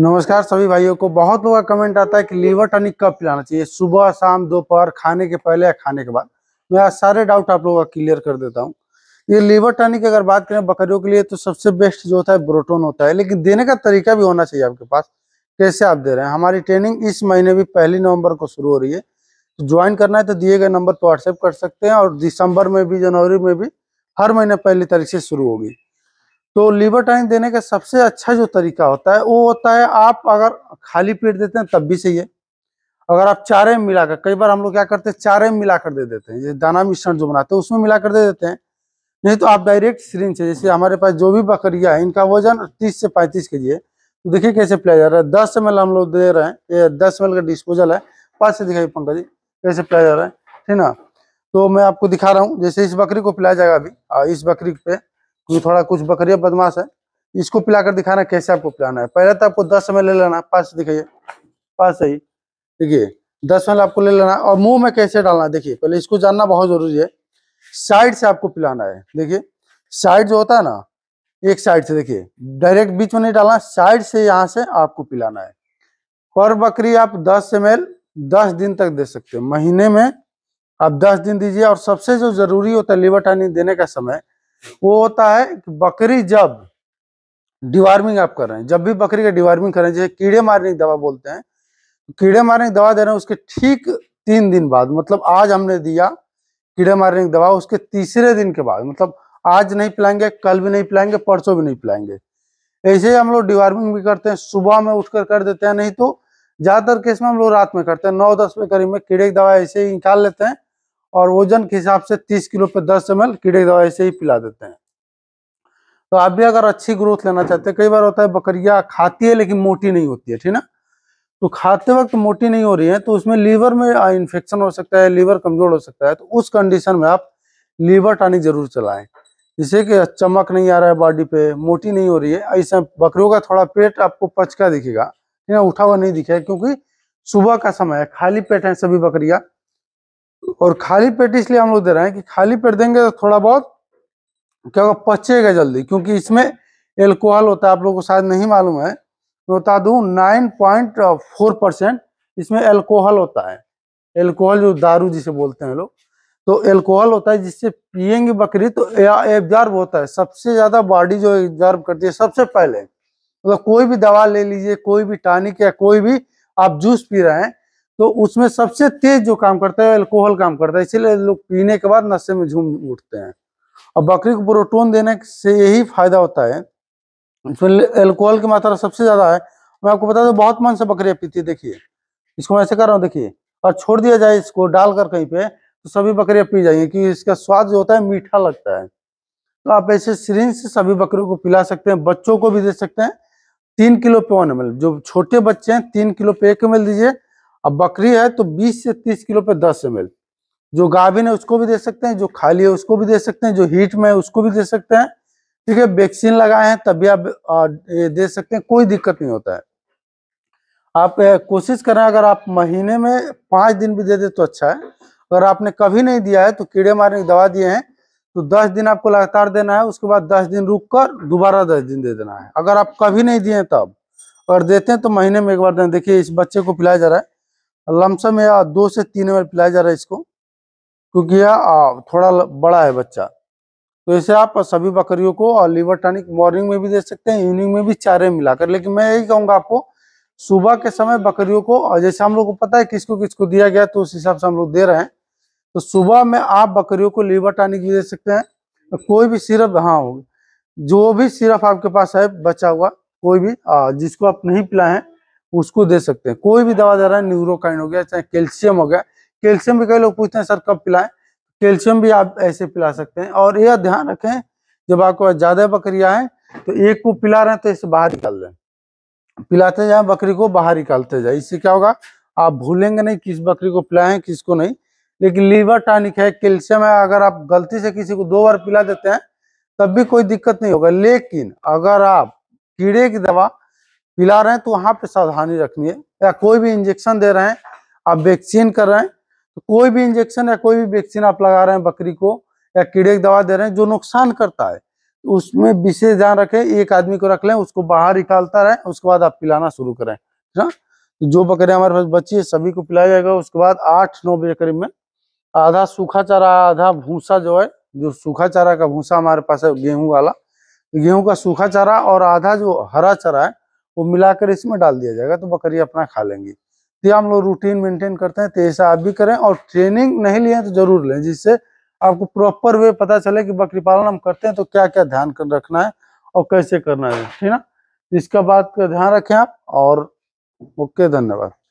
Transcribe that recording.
नमस्कार सभी भाइयों को बहुत लोगों का कमेंट आता है कि लीवर टनिक कब पिलाना चाहिए सुबह शाम दोपहर खाने के पहले या खाने के बाद मैं आज सारे डाउट आप लोगों का क्लियर कर देता हूँ ये लीवर टनिक अगर बात करें बकरियों के लिए तो सबसे बेस्ट जो होता है ब्रोटोन होता है लेकिन देने का तरीका भी होना चाहिए आपके पास कैसे आप दे रहे हैं हमारी ट्रेनिंग इस महीने भी पहली नवम्बर को शुरू हो रही है तो ज्वाइन करना है तो दिए गए नंबर पर व्हाट्सएप कर सकते हैं और दिसंबर में भी जनवरी में भी हर महीने पहली तारीख से शुरू होगी तो लीवर टाइम देने का सबसे अच्छा जो तरीका होता है वो होता है आप अगर खाली पेट देते हैं तब भी सही है अगर आप चारे में मिलाकर कई बार हम लोग क्या करते हैं चारे में मिलाकर दे देते हैं जैसे दाना मिश्रण जो बनाते हैं उसमें मिलाकर दे देते हैं नहीं तो आप डायरेक्ट सिरिंज से जैसे हमारे पास जो भी बकरिया है इनका वजन तीस से पैंतीस के जी है तो देखिए कैसे पिलाया जा रहा है दस एम हम लोग दे रहे हैं ये दस एम का डिस्पोजल है पास से दिखाई पंकज जी कैसे पिलाया जा रहा है ठीक ना तो मैं आपको दिखा रहा हूँ जैसे इस बकरी को पिलाया जाएगा अभी हाँ, इस बकरी पे ये थोड़ा कुछ बकरिया बदमाश है इसको पिलाकर दिखाना कैसे आपको पिलाना है पहले तो आपको दस में ले लेना पास दिखाइए पास सही ठीक है दस में आपको ले लेना और मुंह में कैसे डालना है देखिए पहले इसको जानना बहुत जरूरी है साइड से आपको पिलाना है देखिए साइड जो होता है ना एक साइड से देखिए डायरेक्ट बीच में नहीं डालना साइड से यहाँ से आपको पिलाना है पर बकरी आप दस एम एल दस दिन तक दे सकते हो महीने में आप दस दिन दीजिए और सबसे जो जरूरी होता है लिवर टाइनिंग देने का समय वो होता है कि बकरी जब डिवार्मिंग आप कर रहे हैं जब भी बकरी का डिवार्मिंग कर रहे हैं जैसे कीड़े मारने की दवा बोलते हैं कीड़े मारने की दवा दे रहे हैं उसके ठीक तीन दिन बाद मतलब आज हमने दिया कीड़े मारने की दवा उसके तीसरे दिन के बाद मतलब आज नहीं पिलाएंगे कल भी नहीं पिलाएंगे परसों भी नहीं पिलाएंगे ऐसे ही हम लोग डिवार्मिंग भी करते हैं सुबह में उठकर कर देते हैं नहीं तो ज्यादातर केस में हम लोग रात में करते हैं नौ दस में करीब में कीड़े की दवा ऐसे ही निकाल लेते हैं और वजन के हिसाब से 30 किलो पे 10 एम कीड़े दवाई से ही पिला देते हैं तो आप भी अगर अच्छी ग्रोथ लेना चाहते हैं कई बार होता है बकरिया खाती है लेकिन मोटी नहीं होती है ठीक ना तो खाते वक्त मोटी नहीं हो रही है तो उसमें लीवर में इन्फेक्शन हो सकता है लीवर कमजोर हो सकता है तो उस कंडीशन में आप लीवर टानी जरूर चलाएं जिससे कि चमक नहीं आ रहा है बॉडी पे मोटी नहीं हो रही है ऐसे बकरियों का थोड़ा पेट आपको पचका दिखेगा ठीक है उठा हुआ नहीं दिखेगा क्योंकि सुबह का समय है खाली पेट है सभी बकरिया और खाली पेट इसलिए हम लोग दे रहे हैं कि खाली पेट देंगे तो थोड़ा बहुत क्या होगा पचेगा जल्दी क्योंकि इसमें एल्कोहल होता है आप लोगों को शायद नहीं मालूम है मैं बता दूं नाइन पॉइंट फोर परसेंट इसमें एल्कोहल होता है एल्कोहल जो दारू जिसे बोलते हैं लोग तो एल्कोहल होता है जिससे पियेंगे बकरी तो एब्जॉर्ब होता है सबसे ज्यादा बॉडी जो एब्जॉर्ब करती है सबसे पहले मतलब तो कोई भी दवा ले लीजिए कोई भी टानिक या कोई भी आप जूस पी रहे हैं तो उसमें सबसे तेज जो काम करता है अल्कोहल काम करता है इसीलिए लोग पीने के बाद नशे में झूम उठते हैं और बकरी को प्रोटोन देने से यही फायदा होता है इसमें अल्कोहल की मात्रा सबसे ज्यादा है मैं आपको बता दू बहुत मन से बकरियां पीती है देखिए इसको मैं ऐसे कर रहा हूँ देखिए और छोड़ दिया जाए इसको डालकर कहीं पे तो सभी बकरियां पी जाएंगी क्योंकि इसका स्वाद जो होता है मीठा लगता है तो आप ऐसे सिरिंज से सभी बकरियों को पिला सकते हैं बच्चों को भी दे सकते हैं तीन किलो पे वन एम जो छोटे बच्चे हैं तीन किलो पे एक एम दीजिए अब बकरी है तो 20 से 30 किलो पे 10 एम जो गाभिन है उसको भी दे सकते हैं जो खाली है उसको भी दे सकते हैं जो हीट में है उसको भी दे सकते हैं ठीक है वैक्सीन लगाए हैं तभी आप दे सकते हैं कोई दिक्कत नहीं होता है आप कोशिश करें अगर आप महीने में पाँच दिन भी दे दे तो अच्छा है अगर आपने कभी नहीं दिया है तो कीड़े मारने की दवा दिए हैं तो दस दिन आपको लगातार देना है उसके बाद दस दिन रुक कर दोबारा दस दिन दे देना है अगर आप कभी नहीं दिए तब और देते हैं तो महीने में एक बार देना देखिए इस बच्चे को पिलाया जा रहा है लमसम या दो से तीन बार पिलाया जा रहा है इसको क्योंकि यह थोड़ा बड़ा है बच्चा तो इसे आप सभी बकरियों को और लीवर टॉनिक मॉर्निंग में भी दे सकते हैं इवनिंग में भी चारे मिलाकर लेकिन मैं यही कहूंगा आपको सुबह के समय बकरियों को और जैसे हम लोग को पता है किसको किसको दिया गया तो उस हिसाब से हम लोग दे रहे हैं तो सुबह में आप बकरियों को लीवर टॉनिक भी दे सकते हैं तो कोई भी सिरप हाँ होगी जो भी सिरप आपके पास है बचा हुआ कोई भी जिसको आप नहीं पिलाएं उसको दे सकते हैं कोई भी दवा दे रहा है न्यूरोकाइन हो गया चाहे कैल्शियम हो गया कैल्शियम भी कई लोग पूछते हैं सर कब पिलाएं कैल्शियम भी आप ऐसे पिला सकते हैं और यह ध्यान रखें जब आपके पास ज्यादा बकरिया है तो एक को पिला रहे हैं तो इसे बाहर निकाल दें पिलाते जाए बकरी को बाहर निकालते जाए इससे क्या होगा आप भूलेंगे नहीं किस बकरी को पिलाएं किसको नहीं लेकिन लीवर टॉनिक है कैल्शियम है अगर आप गलती से किसी को दो बार पिला देते हैं तब भी कोई दिक्कत नहीं होगा लेकिन अगर आप कीड़े की दवा पिला रहे हैं तो वहां पे सावधानी रखनी है या कोई भी इंजेक्शन दे रहे हैं आप वैक्सीन कर रहे हैं तो कोई भी इंजेक्शन या कोई भी वैक्सीन आप लगा रहे हैं बकरी को या कीड़े की दवा दे रहे हैं जो नुकसान करता है तो उसमें विशेष ध्यान रखें एक आदमी को रख लें उसको बाहर निकालता रहे उसके बाद आप पिलाना शुरू करें ना तो जो बकरी हमारे पास बची है सभी को पिलाया जाएगा उसके बाद आठ नौ बजे करीब में आधा सूखा चारा आधा भूसा जो है जो सूखा चारा का भूसा हमारे पास है गेहूं वाला तो गेहूं का सूखा चारा और आधा जो हरा चारा है वो मिलाकर इसमें डाल दिया जाएगा तो बकरी अपना खा लेंगी तो हम लोग रूटीन मेंटेन करते हैं तो ऐसा आप भी करें और ट्रेनिंग नहीं लिए तो जरूर लें जिससे आपको प्रॉपर वे पता चले कि बकरी पालन हम करते हैं तो क्या क्या ध्यान कर रखना है और कैसे करना है ठीक ना इसका बात का ध्यान रखें आप और ओके धन्यवाद